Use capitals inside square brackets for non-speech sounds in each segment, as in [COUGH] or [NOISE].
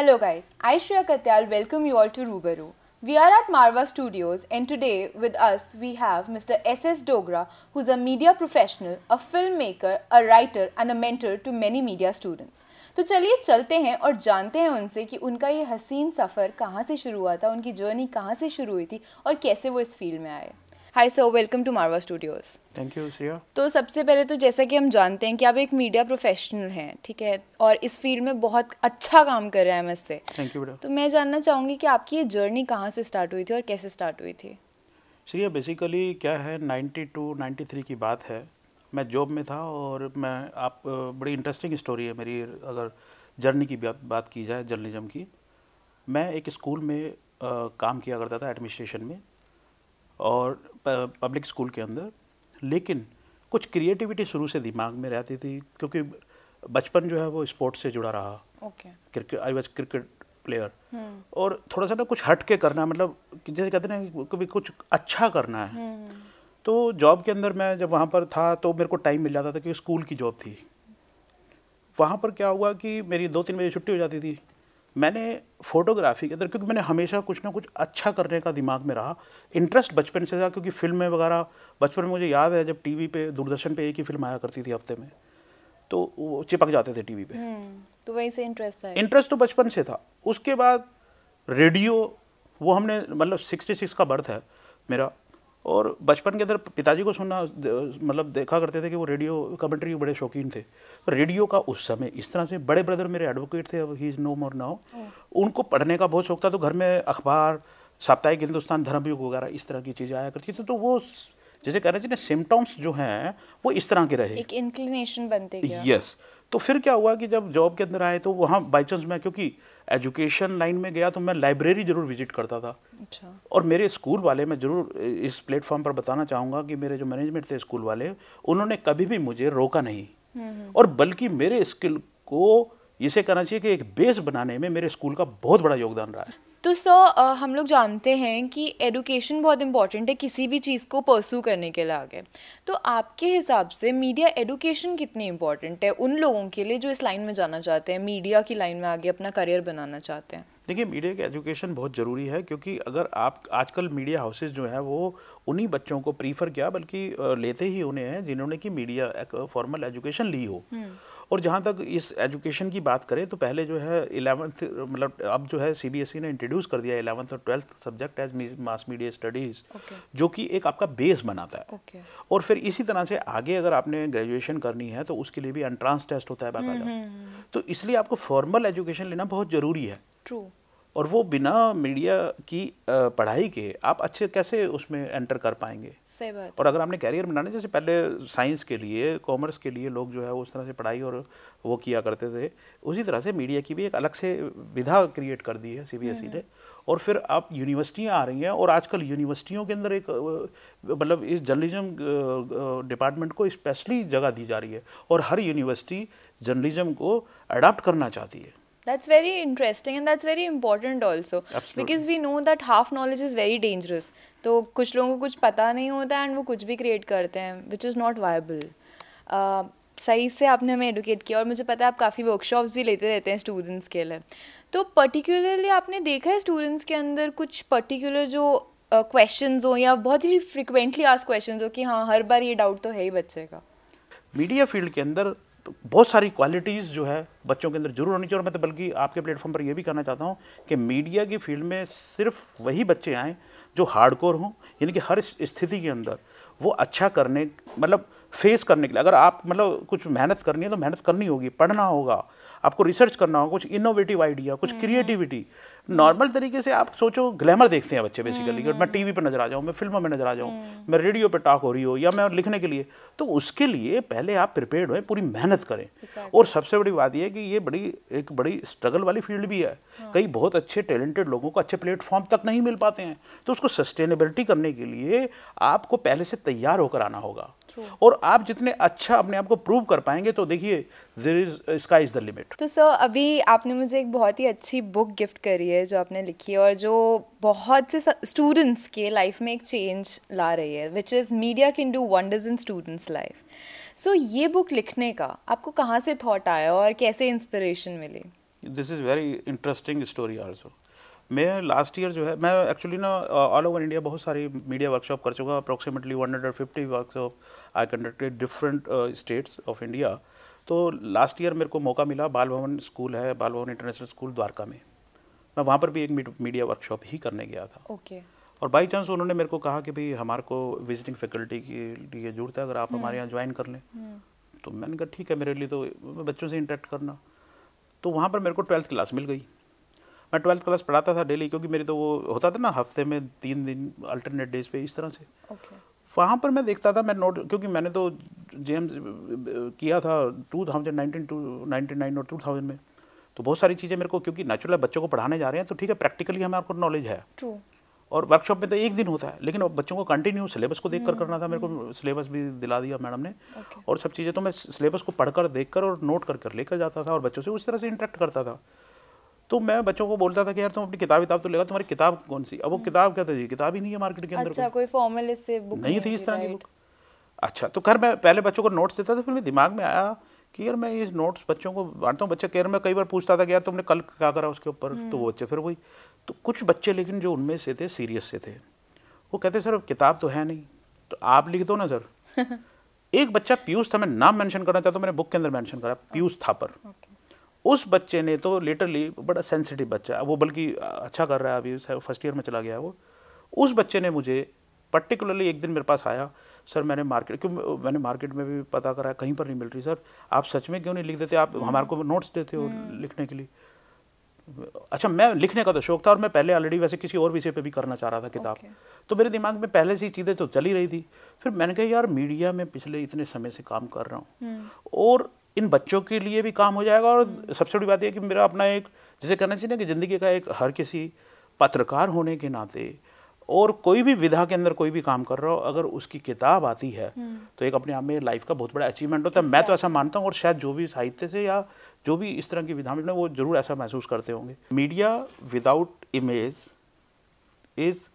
Hello guys, I Shreya Katyal welcome you all to Rubaru. We are at Marwa Studios and today with us we have Mr. S.S. Dogra who is a media professional, a filmmaker, a writer and a mentor to many media students. तो चलिए चलते हैं और जानते हैं उनसे कि उनका ये हसीन सफ़र कहाँ से शुरू हुआ था उनकी जर्नी कहाँ से शुरू हुई थी और कैसे वो इस फील्ड में आए hi sir welcome to Marwah studios thank you Shriya तो सबसे पहले तो जैसा कि हम जानते हैं कि आप एक मीडिया प्रोफेशनल हैं ठीक है और इस फील्ड में बहुत अच्छा काम कर रहे हैं एम एस से थैंक यू बेटा तो मैं जानना चाहूँगी कि आपकी ये जर्नी कहाँ से स्टार्ट हुई थी और कैसे स्टार्ट हुई थी श्रिया बेसिकली क्या है नाइन्टी टू नाइन्टी थ्री की बात है मैं जॉब में था और मैं आप बड़ी इंटरेस्टिंग स्टोरी है मेरी अगर जर्नी की बात की जाए जर्नलिज्म की मैं एक स्कूल में आ, काम किया करता था एडमिनिस्ट्रेशन में और पब्लिक स्कूल के अंदर लेकिन कुछ क्रिएटिविटी शुरू से दिमाग में रहती थी क्योंकि बचपन जो है वो स्पोर्ट्स से जुड़ा रहा cricket I was cricket player और थोड़ा सा ना कुछ हट के करना मतलब जैसे कहते ना कभी कुछ अच्छा करना है hmm. तो जॉब के अंदर मैं जब वहाँ पर था तो मेरे को टाइम मिल जाता था क्योंकि स्कूल की जॉब थी वहाँ पर क्या हुआ कि मेरी दो तीन बजे छुट्टी हो जाती थी मैंने फोटोग्राफी के अंदर क्योंकि मैंने हमेशा कुछ ना कुछ अच्छा करने का दिमाग में रहा इंटरेस्ट बचपन से था क्योंकि फिल्में वगैरह बचपन में मुझे याद है जब टीवी पे दूरदर्शन पे एक ही फिल्म आया करती थी हफ्ते में तो वो चिपक जाते थे टीवी पे हम्म, तो वहीं से इंटरेस्ट था इंटरेस्ट तो बचपन से था उसके बाद रेडियो वो हमने मतलब सिक्सटी सिक्स का बर्थ है मेरा और बचपन के अंदर पिताजी को सुनना मतलब देखा करते थे कि वो रेडियो कमेंट्री बड़े शौकीन थे तो रेडियो का उस समय इस तरह से बड़े ब्रदर मेरे एडवोकेट थे अब he is no more now उनको पढ़ने का बहुत शौक था तो घर में अखबार साप्ताहिक हिंदुस्तान धर्मयुग वगैरह इस तरह की चीज़ें आया करती थी तो वो जैसे कह रहे थे सिम्टम्स जो हैं वो इस तरह के रहे एक इंक्लिनेशन बनते यस yes. तो फिर क्या हुआ कि जब जॉब के अंदर आए तो वहाँ बाई चांस मैं क्योंकि एजुकेशन लाइन में गया तो मैं लाइब्रेरी ज़रूर विजिट करता था अच्छा और मेरे स्कूल वाले मैं ज़रूर इस प्लेटफॉर्म पर बताना चाहूँगा कि मेरे जो मैनेजमेंट थे स्कूल वाले उन्होंने कभी भी मुझे रोका नहीं हम्म, हम्म। और बल्कि मेरे स्किल को इसे कहना चाहिए कि एक बेस बनाने में मेरे स्कूल का बहुत बड़ा योगदान रहा है तो सर हम लोग जानते हैं कि एडुकेशन बहुत इम्पॉर्टेंट है किसी भी चीज़ को परसू करने के लिए आगे तो आपके हिसाब से मीडिया एडुकेशन कितनी इम्पॉर्टेंट है उन लोगों के लिए जो इस लाइन में जाना चाहते हैं मीडिया की लाइन में आगे अपना करियर बनाना चाहते हैं देखिए मीडिया की एजुकेशन बहुत ज़रूरी है क्योंकि अगर आप आजकल मीडिया हाउसेज जो हैं वो उन्हीं बच्चों को प्रीफर किया बल्कि लेते ही उन्हें हैं जिन्होंने कि मीडिया फॉर्मल एजुकेशन ली हो हम्म। और जहाँ तक इस एजुकेशन की बात करें तो पहले जो है इलेवंथ मतलब अब जो है सीबीएसई e ने इंट्रोड्यूस कर दिया इलेवंथ और twelfth subject as mass media studies जो कि एक आपका बेस बनाता है और फिर इसी तरह से आगे अगर आपने ग्रेजुएशन करनी है तो उसके लिए भी एंट्रांस टेस्ट होता है हम्म, बाकायदा हम्म, हम्म। तो इसलिए आपको फॉर्मल एजुकेशन लेना बहुत ज़रूरी है ट्रू और वो बिना मीडिया की पढ़ाई के आप अच्छे कैसे उसमें एंटर कर पाएंगे सही बात और अगर आपने कैरियर बनाने जैसे पहले साइंस के लिए कॉमर्स के लिए लोग जो है उस तरह से पढ़ाई और वो किया करते थे उसी तरह से मीडिया की भी एक अलग से विधा क्रिएट कर दी है सीबीएसई e हम्म। ने और फिर आप यूनिवर्सिटियाँ आ रही हैं और आजकल यूनिवर्सिटियों के अंदर एक मतलब इस जर्नलिज्म डिपार्टमेंट को स्पेशली जगह दी जा रही है और हर यूनिवर्सिटी जर्नलिज्म को अडाप्ट करना चाहती है That's very interesting and that's very important also. Absolutely. Because we know that half knowledge is very dangerous. तो कुछ लोगों को कुछ पता नहीं होता एंड वो कुछ भी क्रिएट करते हैं विच इज़ नॉट वायबल सही से आपने हमें एडुकेट किया और मुझे पता है आप काफ़ी वर्कशॉप्स भी लेते रहते हैं स्टूडेंट्स के लिए तो पर्टिकुलरली आपने देखा है स्टूडेंट्स के अंदर कुछ पर्टिकुलर जो क्वेश्चन uh, हो या बहुत ही फ्रिक्वेंटली आज क्वेश्चन हो कि हाँ हर बार ये डाउट तो है ही बच्चे का मीडिया फील्ड के अंदर तो बहुत सारी क्वालिटीज़ जो है बच्चों के अंदर जरूर होनी चाहिए और मैं तो बल्कि आपके प्लेटफॉर्म पर यह भी कहना चाहता हूँ कि मीडिया की फील्ड में सिर्फ वही बच्चे आएँ जो हार्डकोर हों यानी कि हर स्थिति के अंदर वो अच्छा करने मतलब फेस करने के लिए अगर आप मतलब कुछ मेहनत करनी है तो मेहनत करनी होगी पढ़ना होगा आपको रिसर्च करना होगा कुछ इनोवेटिव आइडिया कुछ क्रिएटिविटी हम्म, हम्म। नॉर्मल तरीके से आप सोचो ग्लैमर देखते हैं बच्चे बेसिकली कि हम्म, मैं टीवी हम्म। पर नजर आ जाऊँ मैं फिल्मों में नजर आ जाऊँ हम्म। मैं रेडियो पर टॉक हो रही हो या मैं लिखने के लिए तो उसके लिए पहले आप प्रिपेयर्ड हो पूरी मेहनत करें और सबसे बड़ी बात यह कि ये बड़ी एक बड़ी स्ट्रगल वाली फील्ड भी है हाँ। कई बहुत अच्छे टैलेंटेड लोगों को अच्छे प्लेटफॉर्म तक नहीं मिल पाते हैं तो उसको सस्टेनेबिलिटी करने के लिए आपको पहले से तैयार होकर आना होगा और आप जितने अच्छा अपने आप को प्रूव कर पाएंगे तो देखिए there is sky is the limit तो सर अभी आपने मुझे एक बहुत ही अच्छी बुक गिफ्ट करी है जो आपने लिखी है और जो बहुत से स्टूडेंट्स के लाइफ में एक चेंज ला रही है which is media can do wonders in students life so ये बुक लिखने का आपको कहाँ से थाट आया और कैसे इंस्परेशन मिली this is very interesting story also मैं लास्ट ईयर जो है मैं एक्चुअली ना ऑल ओवर इंडिया बहुत सारी मीडिया वर्कशॉप कर चुका approximately fifty workshop I conducted different states of India तो लास्ट ईयर मेरे को मौका मिला बाल भवन स्कूल है बाल भवन इंटरनेशनल स्कूल द्वारका में मैं वहाँ पर भी एक मीडिया वर्कशॉप ही करने गया था ओके और बाई चांस उन्होंने मेरे को कहा कि भाई हमारे को विजिटिंग फैकल्टी के लिए जरूरत है अगर आप हमारे यहाँ ज्वाइन हम्म। कर लें हम्म। तो मैंने कहा ठीक है मेरे लिए तो बच्चों से इंटरेक्ट करना तो वहाँ पर मेरे को ट्वेल्थ क्लास मिल गई मैं ट्वेल्थ क्लास पढ़ाता था डेली क्योंकि मेरे तो वो होता था ना हफ्ते में तीन दिन अल्टरनेट डेज पे इस तरह से okay. वहाँ पर मैं देखता था मैं नोट क्योंकि मैंने तो जेम्स किया था two thousand nineteen two ninety nine और टू थाउजेंड में तो बहुत सारी चीज़ें मेरे को क्योंकि नेचुरल बच्चों को पढ़ाने जा रहे हैं तो ठीक है प्रैक्टिकली हमें आपको नॉलेज है और वर्कशॉप में तो एक दिन होता है लेकिन बच्चों को कंटिन्यू सिलेबस को देख कर हम्म, करना था मेरे को सिलेबस हम्म। भी दिला दिया मैडम ने okay. और सब चीज़ें तो मैं सिलेबस को पढ़कर देखकर और नोट कर कर लेकर जाता था और बच्चों से उस तरह से इंटरेक्ट करता था तो मैं बच्चों को बोलता था कि यार तुम अपनी किताब किताब तो लेगा तुम्हारी किताब कौन सी अब वो हम्म। किताब क्या था जी किताब ही नहीं है मार्केट के अंदर अच्छा कोई फॉर्मल बुक नहीं थी इस तरह की बुक अच्छा तो खैर मैं पहले बच्चों को नोट्स देता था फिर मेरे दिमाग में आया कि यार मैं ये नोट्स बच्चों को बांटता हूँ बच्चे केयर में कई बार पूछता था कि यार तुमने कल क्या करा उसके ऊपर तो वो हम्म। बच्चे फिर वही तो कुछ बच्चे लेकिन जो उनमें से थे सीरियस से थे वो कहते सर किताब तो है नहीं तो आप लिख दो ना सर [LAUGHS] एक बच्चा पीयूष था मैं नाम मेंशन करना चाहता हूँ मैंने बुक के अंदर मेंशन करा पीयूष था पर उस बच्चे ने तो लेटरली बड़ा सेंसिटिव बच्चा वो बल्कि अच्छा कर रहा है अभी फर्स्ट ईयर में चला गया वो उस बच्चे ने मुझे पर्टिकुलरली एक दिन मेरे पास आया सर मैंने मार्केट क्यों मैंने मार्केट में भी पता करा कहीं पर नहीं मिल रही सर आप सच में क्यों नहीं लिख देते आप हमारे को नोट्स देते हो हम्म। लिखने के लिए अच्छा मैं लिखने का तो शौक था और मैं पहले ऑलरेडी वैसे किसी और विषय पे भी करना चाह रहा था किताब okay. तो मेरे दिमाग में पहले से ही चीज़ें तो चली रही थी फिर मैंने कहा यार मीडिया में पिछले इतने समय से काम कर रहा हूँ हम्म। और इन बच्चों के लिए भी काम हो जाएगा और हम्म। सबसे बड़ी बात यह कि मेरा अपना एक जैसे कहना चाहिए ना कि ज़िंदगी का एक हर किसी पत्रकार होने के नाते और कोई भी विधा के अंदर कोई भी काम कर रहा हो अगर उसकी किताब आती है हम्म। तो एक अपने आप में लाइफ का बहुत बड़ा अचीवमेंट होता है मैं तो ऐसा मानता हूँ और शायद जो भी साहित्य से या जो भी इस तरह की विधा में वो जरूर ऐसा महसूस करते होंगे media without image is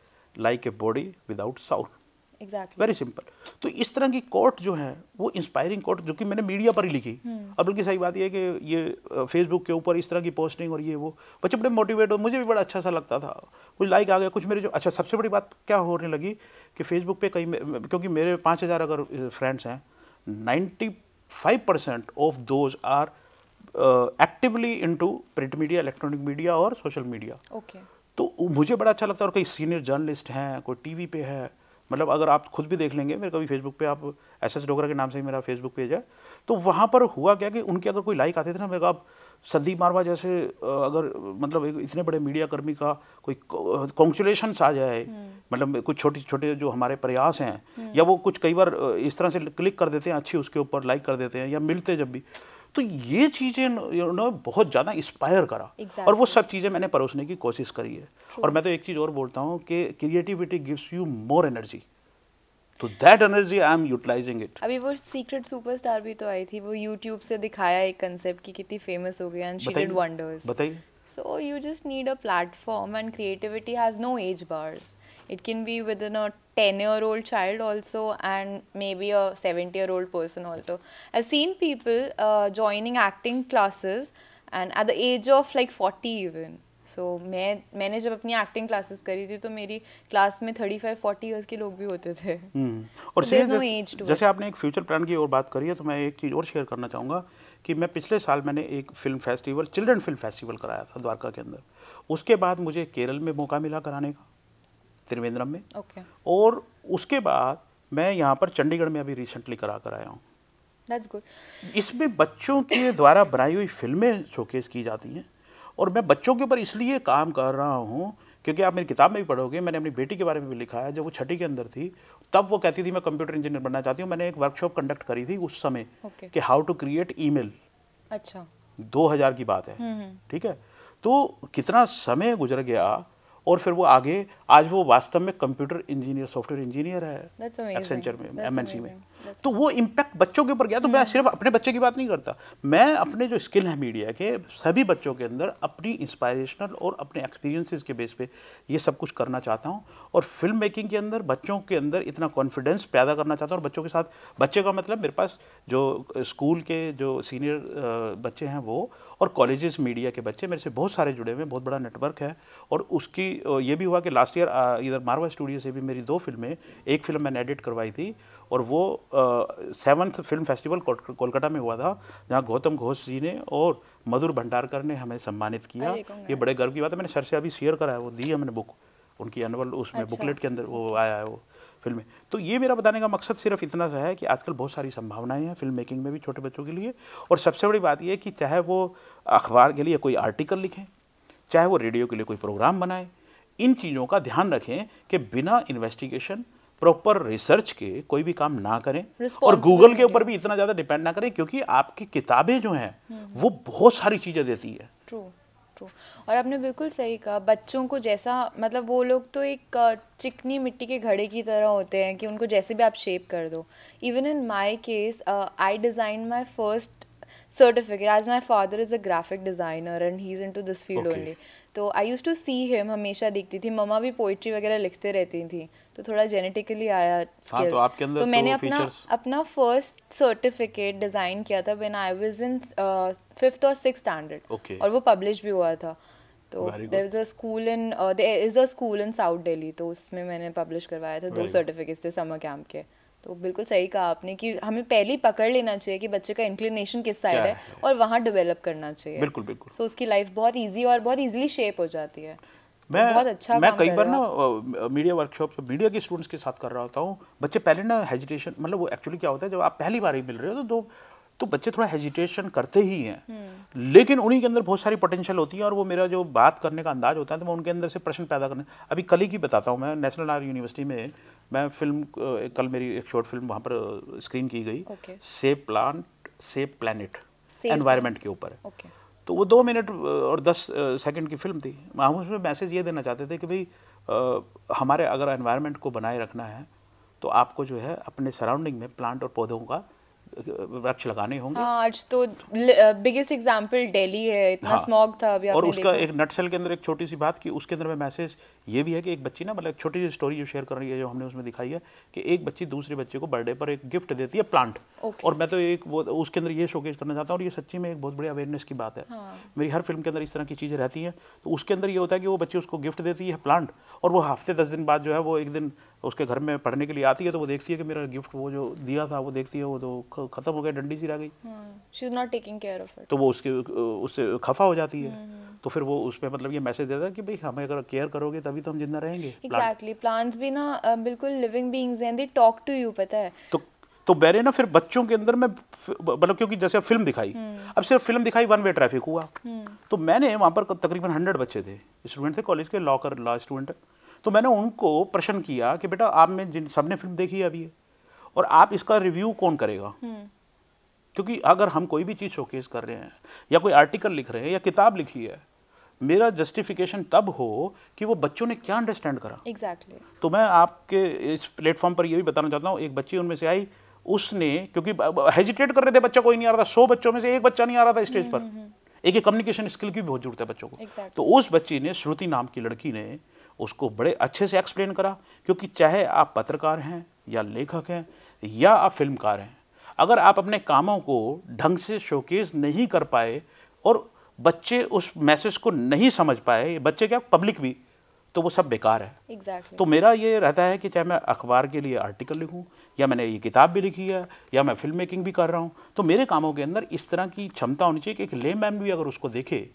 like a body without sound exactly. Very simple तो इस तरह की कोर्ट जो है वो इंस्पायरिंग कोर्ट जो कि मैंने मीडिया पर ही लिखी हम्म। अब बल्कि सही बात यह है कि ये फेसबुक के ऊपर इस तरह की पोस्टिंग और ये वो बच्चे बड़े मोटिवेट हो मुझे भी बड़ा अच्छा सा लगता था कुछ लाइक आ गया कुछ मेरे जो अच्छा सबसे बड़ी बात क्या होने लगी कि फेसबुक पे कई क्योंकि मेरे पाँच हज़ार अगर फ्रेंड्स हैं ninety five percent of those are actively to print media electronic media और सोशल मीडिया ओके तो मुझे बड़ा अच्छा लगता है और कई सीनियर जर्नलिस्ट हैं कोई टीवी पे है मतलब अगर आप खुद भी देख लेंगे मेरे कभी फेसबुक पे आप एस एस डोगरा के नाम से ही मेरा फेसबुक पेज है तो वहाँ पर हुआ क्या कि उनके अगर कोई लाइक आते थे ना मेरे आप संदीप मारवा जैसे अगर मतलब एक इतने बड़े मीडिया कर्मी का कोई कॉन्चुलेशन आ जाए हम्म। मतलब कुछ छोटे छोटे जो हमारे प्रयास हैं हम्म। या वो कुछ कई बार इस तरह से क्लिक कर देते हैं अच्छी उसके ऊपर लाइक कर देते हैं या मिलते जब भी तो ये चीज़ें यू नो बहुत ज़्यादा इंस्पायर करा exactly. और वो सब चीज़ें मैंने परोसने की कोशिश करी है True. और मैं तो एक चीज़ और बोलता हूँ कि creativity gives you more energy तो that energy I am utilising it अभी वो सीक्रेट सुपरस्टार भी तो आई थी वो यूट्यूब से दिखाया एक कंसेप्ट की कितनी फेमस हो गया एंड शी डिड वंडर्स बताइए so you just need a platform and creativity has no age bars It can be within a 10 year old child also and maybe a 70 year old person also. I've seen people uh, joining acting classes and at the age of like 40 even. So so, मैं मैंने जब अपनी acting classes करी थी तो मेरी class में thirty five forty years के लोग भी होते थे hmm. और so, no जैसे आपने एक फ्यूचर प्लान की और बात करी है तो मैं एक चीज़ और शेयर करना चाहूँगा कि मैं पिछले साल मैंने एक film festival children film festival कराया था द्वारका के अंदर उसके बाद मुझे केरल में मौका मिला कराने का त्रिवेंद्रम में ओके okay. और उसके बाद मैं यहाँ पर चंडीगढ़ में अभी रिसेंटली करा कर आया हूँ इसमें बच्चों के द्वारा बनाई हुई फिल्में शोकेस की जाती हैं और मैं बच्चों के ऊपर इसलिए काम कर रहा हूँ क्योंकि आप मेरी किताब में भी पढ़ोगे मैंने अपनी बेटी के बारे में भी लिखा है जब वो छठी के अंदर थी तब वो कहती थी मैं कंप्यूटर इंजीनियर बनना चाहती हूँ मैंने एक वर्कशॉप कंडक्ट करी थी उस समय कि हाउ टू क्रिएट ईमेल अच्छा दो की बात है हम्म, हम्म। ठीक है तो कितना समय गुजर गया और फिर वो आगे आज वो वास्तव में कंप्यूटर इंजीनियर सॉफ्टवेयर इंजीनियर है एक्सेंचर में एम में तो वो इम्पैक्ट बच्चों के ऊपर गया तो मैं hmm. सिर्फ अपने बच्चे की बात नहीं करता मैं अपने जो स्किल है मीडिया के सभी बच्चों के अंदर अपनी इंस्पायरेशनल और अपने एक्सपीरियंसेस के बेस पे ये सब कुछ करना चाहता हूँ और फिल्म मेकिंग के अंदर बच्चों के अंदर इतना कॉन्फिडेंस पैदा करना चाहता हूँ और बच्चों के साथ बच्चे का मतलब मेरे पास जो स्कूल के जो सीनियर बच्चे हैं वो और कॉलेजेस मीडिया के बच्चे मेरे से बहुत सारे जुड़े हुए हैं बहुत बड़ा नेटवर्क है और उसकी ये भी हुआ कि लास्ट ईयर इधर मारवा स्टूडियो से भी मेरी दो फिल्में एक फिल्म मैंने एडिट करवाई थी और वो सेवन्थ फिल्म फेस्टिवल कोलकाता में हुआ था जहाँ गौतम घोष जी ने और मधुर भंडारकर ने हमें सम्मानित किया ये बड़े गर्व की बात है मैंने सर से अभी शेयर करा है वो दी हमने बुक उनकी एनअल उसमें अच्छा। बुकलेट के अंदर वो आया है वो में तो ये मेरा बताने का मकसद सिर्फ इतना सा है कि आजकल बहुत सारी संभावनाएं हैं फिल्म मेकिंग में भी छोटे बच्चों के लिए और सबसे बड़ी बात यह कि चाहे वो अखबार के लिए कोई आर्टिकल लिखें चाहे वो रेडियो के लिए कोई प्रोग्राम बनाएं इन चीज़ों का ध्यान रखें कि बिना इन्वेस्टिगेशन प्रॉपर रिसर्च के कोई भी काम ना करें और गूगल के ऊपर भी इतना ज़्यादा डिपेंड ना करें क्योंकि आपकी किताबें जो हैं हम्म। वो बहुत सारी चीज़ें देती है ट्रू और आपने बिल्कुल सही कहा बच्चों को जैसा मतलब वो लोग तो एक चिकनी मिट्टी के घड़े की तरह होते हैं कि उनको जैसे भी आप शेप कर दो even in my case I design my first certificate as my father is a graphic designer and he is into this field only तो I use to see him हमेशा देखती थी मम्मा भी पोइट्री वगैरह लिखते रहती थी तो थोड़ा जेनेटिकली आया हाँ, तो आपके अंदर तो मैंने तो अपना features... अपना फर्स्ट सर्टिफिकेट डिज़ाइन किया था when I was in fifth और सिक्स स्टैंडर्ड और वो पब्लिश भी हुआ था तो there is a school in there is a school in south Delhi तो उसमें मैंने पब्लिश करवाया था दो सर्टिफिकेट्स थे समर कैम्प के तो बिल्कुल सही कहा आपने कि हमें पहले ही पकड़ लेना चाहिए कि बच्चे का इंक्लिनेशन किस साइड है, है और वहाँ डेवलप करना चाहिए बिल्कुल बिल्कुल सो so, उसकी लाइफ बहुत ईजी और बहुत ईजिली शेप हो जाती है मैं तो बहुत अच्छा मैं कई बार ना मीडिया वर्कशॉप मीडिया के स्टूडेंट्स के साथ कर रहा होता हूँ बच्चे पहले ना हेजिटेशन मतलब वो एक्चुअली क्या होता है जब आप पहली बार ही मिल रहे हो तो दो तो बच्चे थोड़ा हेजिटेशन करते ही हैं हम्म। लेकिन उन्हीं के अंदर बहुत सारी पोटेंशियल होती है और वो मेरा जो बात करने का अंदाज होता है तो मैं उनके अंदर से प्रश्न पैदा करने अभी कल ही की बताता हूँ मैं नेशनल आर्ट यूनिवर्सिटी में मैं फिल्म कल मेरी एक शॉर्ट फिल्म वहाँ पर स्क्रीन की गई से प्लांट सेव प्लानट एनवायरमेंट के ऊपर तो वो दो मिनट और दस सेकंड की फिल्म थी हम उसमें मैसेज ये देना चाहते थे कि भाई हमारे अगर एनवायरनमेंट को बनाए रखना है तो आपको जो है अपने सराउंडिंग में प्लांट और पौधों का वृक्ष लगाने होंगे हाँ, आज तो बिगेस्ट एग्जांपल दिल्ली है इतना हाँ, स्मॉग था अभी और उसका एक नटसेल के अंदर एक छोटी सी बात की उसके अंदर में मैसेज ये भी है कि एक बच्ची ना मतलब एक छोटी सी स्टोरी जो शेयर कर रही है जो हमने उसमें दिखाई है कि एक बच्ची दूसरे बच्चे को बर्थडे पर एक गिफ्ट देती है प्लांट और मैं तो एक वो उसके अंदर ये शोकेज करना चाहता हूँ और ये सच्ची में एक बहुत बड़ी अवेयरनेस की बात है हाँ। मेरी हर फिल्म के अंदर इस तरह की चीज़ें रहती हैं तो उसके अंदर ये होता है कि वो बच्ची उसको गिफ्ट देती है प्लांट और वो हफ्ते दस दिन बाद जो है वो एक दिन उसके घर में पढ़ने के लिए आती है तो वो देखती है कि मेरा गिफ्ट वो जो दिया था वो देखती है वो तो खत्म हो गया डंडी सी रह गई she is not taking care of it तो वो उसके उससे खफा हो जाती है हम्म, हम्म। तो फिर वो उस पर मतलब ये मैसेज देता है कि भाई हमें अगर केयर करोगे तभी तो हम जिंदा रहेंगे एग्जैक्टली प्लांट्स भी ना बिल्कुल लिविंग बींग्स हैं दे टॉक टू यू पता है तो तो मैंने ना फिर बच्चों के अंदर में मतलब क्योंकि जैसे फिल्म दिखाई हम्म। अब सिर्फ फिल्म दिखाई वन वे ट्रैफिक हुआ तो मैंने वहाँ पर तकरीबन हंड्रेड बच्चे थे स्टूडेंट थे कॉलेज के लॉकर लॉ स्टूडेंट तो मैंने उनको प्रश्न किया कि बेटा आप में जिन सबने फिल्म देखी है अभी और आप इसका रिव्यू कौन करेगा हम्म। क्योंकि अगर हम कोई भी चीज़ शोकेस कर रहे हैं या कोई आर्टिकल लिख रहे हैं या किताब लिखी है मेरा जस्टिफिकेशन तब हो कि वो बच्चों ने क्या अंडरस्टैंड करा एग्जैक्टली exactly. तो मैं आपके इस प्लेटफॉर्म पर ये भी बताना चाहता हूँ एक बच्ची उनमें से आई उसने क्योंकि हेजिटेट कर रहे थे बच्चा कोई नहीं आ रहा था सौ बच्चों में से एक बच्चा नहीं आ रहा था स्टेज हम्म, पर हम्म, एक एक कम्युनिकेशन स्किल की भी बहुत जरूरत है बच्चों को exactly. तो उस बच्ची ने श्रुति नाम की लड़की ने उसको बड़े अच्छे से एक्सप्लेन करा क्योंकि चाहे आप पत्रकार हैं या लेखक हैं या आप फिल्मकार हैं अगर आप अपने कामों को ढंग से शोकेज नहीं कर पाए और बच्चे उस मैसेज को नहीं समझ पाए बच्चे क्या पब्लिक भी तो वो सब बेकार है exactly. तो मेरा ये रहता है कि चाहे मैं अखबार के लिए आर्टिकल लिखूँ या मैंने ये किताब भी लिखी है या मैं फिल्म मेकिंग भी कर रहा हूँ तो मेरे कामों के अंदर इस तरह की क्षमता होनी चाहिए कि एक ले मैन भी अगर उसको देखे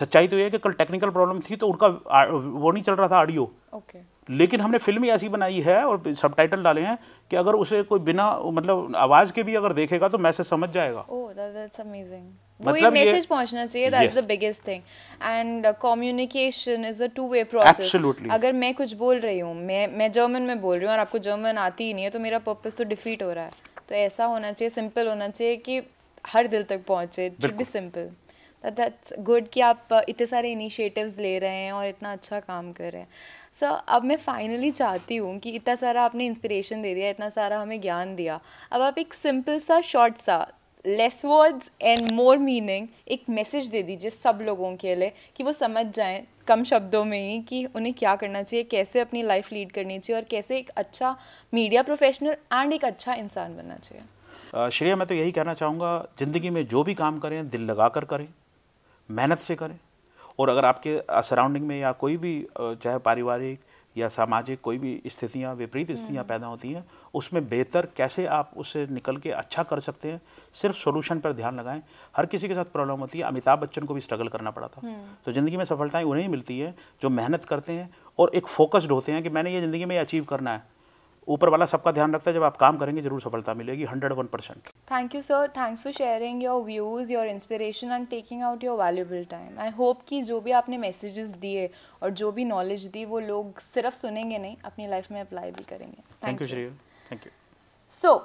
सच्चाई तो यह है कि कल टेक्निकल प्रॉब्लम थी तो उनका वो नहीं चल रहा था ऑडियो okay. लेकिन हमने फिल्म ऐसी बनाई है और सब डाले हैं कि अगर उसे कोई बिना मतलब आवाज़ के भी अगर देखेगा तो मैसेज समझ जाएगा oh, मतलब uh, अगर मैं कुछ बोल रही हूँ मैं मैं जर्मन में बोल रही हूँ और आपको जर्मन आती ही नहीं है तो मेरा पर्पज तो डिफीट हो रहा है तो ऐसा होना चाहिए सिंपल होना चाहिए कि हर दिल तक पहुंचे सिंपल दैट दैट्स गुड कि आप uh, इतने सारे इनिशिएटिव्स ले रहे हैं और इतना अच्छा काम कर रहे हैं सो so, अब मैं फाइनली चाहती हूँ कि इतना सारा आपने इंस्पिरेशन दे दिया इतना सारा हमें ज्ञान दिया अब आप एक सिंपल सा शॉर्ट सा less words and more meaning एक मैसेज दे दीजिए सब लोगों के लिए कि वो समझ जाएँ कम शब्दों में ही कि उन्हें क्या करना चाहिए कैसे अपनी लाइफ लीड करनी चाहिए और कैसे एक अच्छा मीडिया प्रोफेशनल एंड एक अच्छा इंसान बनना चाहिए uh, श्रेया मैं तो यही कहना चाहूँगा ज़िंदगी में जो भी काम करें दिल लगा कर करें मेहनत से करें और अगर आपके सराउंडिंग में या कोई भी चाहे पारिवारिक या सामाजिक कोई भी स्थितियाँ विपरीत हम्म। स्थितियाँ पैदा होती हैं उसमें बेहतर कैसे आप उससे निकल के अच्छा कर सकते हैं सिर्फ सोल्यूशन पर ध्यान लगाएं हर किसी के साथ प्रॉब्लम होती है अमिताभ बच्चन को भी स्ट्रगल करना पड़ा था हम्म। तो ज़िंदगी में सफलताएं उन्हें ही मिलती हैं जो मेहनत करते हैं और एक फोकस्ड होते हैं कि मैंने ये ज़िंदगी में अचीव करना है ऊपर वाला सबका ध्यान रखता है जब आप काम करेंगे जरूर सफलता मिलेगी hundred one percent thank you sir thanks for sharing your views your inspiration and taking out your valuable time I hope कि जो भी आपने मैसेजेस दिए और जो भी नॉलेज दी वो लोग सिर्फ सुनेंगे नहीं अपनी लाइफ में अप्लाई भी करेंगे thank you Shri thank you so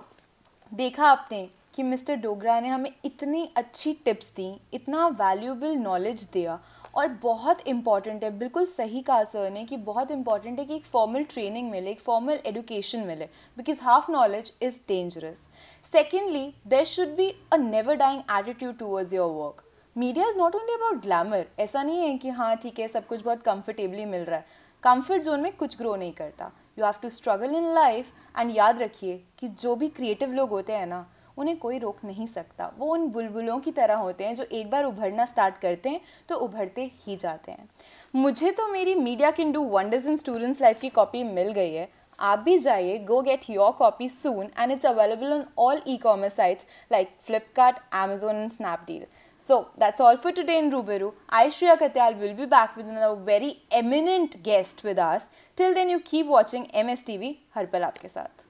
देखा आपने कि मिस्टर डोगरा ने हमें इतनी अच्छी टिप्स दी इतना वैल्यूबल नॉलेज दिया और बहुत इंपॉर्टेंट है बिल्कुल सही कहा सर ने कि बहुत इंपॉर्टेंट है कि एक फॉर्मल ट्रेनिंग मिले एक फॉर्मल एडुकेशन मिले because half knowledge is dangerous secondly there should be a never dying attitude towards your work media is not only about glamour ऐसा नहीं है कि हाँ ठीक है सब कुछ बहुत कंफर्टेबली मिल रहा है कंफर्ट जोन में कुछ ग्रो नहीं करता you have to struggle in life and याद रखिए कि जो भी क्रिएटिव लोग होते हैं ना उन्हें कोई रोक नहीं सकता वो उन बुलबुलों की तरह होते हैं जो एक बार उभरना स्टार्ट करते हैं तो उभरते ही जाते हैं मुझे तो मेरी media can do wonders in students life की कॉपी मिल गई है आप भी जाइए go get your copy soon and it's available on all e commerce sites like Flipkart Amazon and Snapdeal so that's all today in Rubaroo I Shriya Katyal will be back with a very eminent guest with us till then you keep watching M S T V हर पल आपके साथ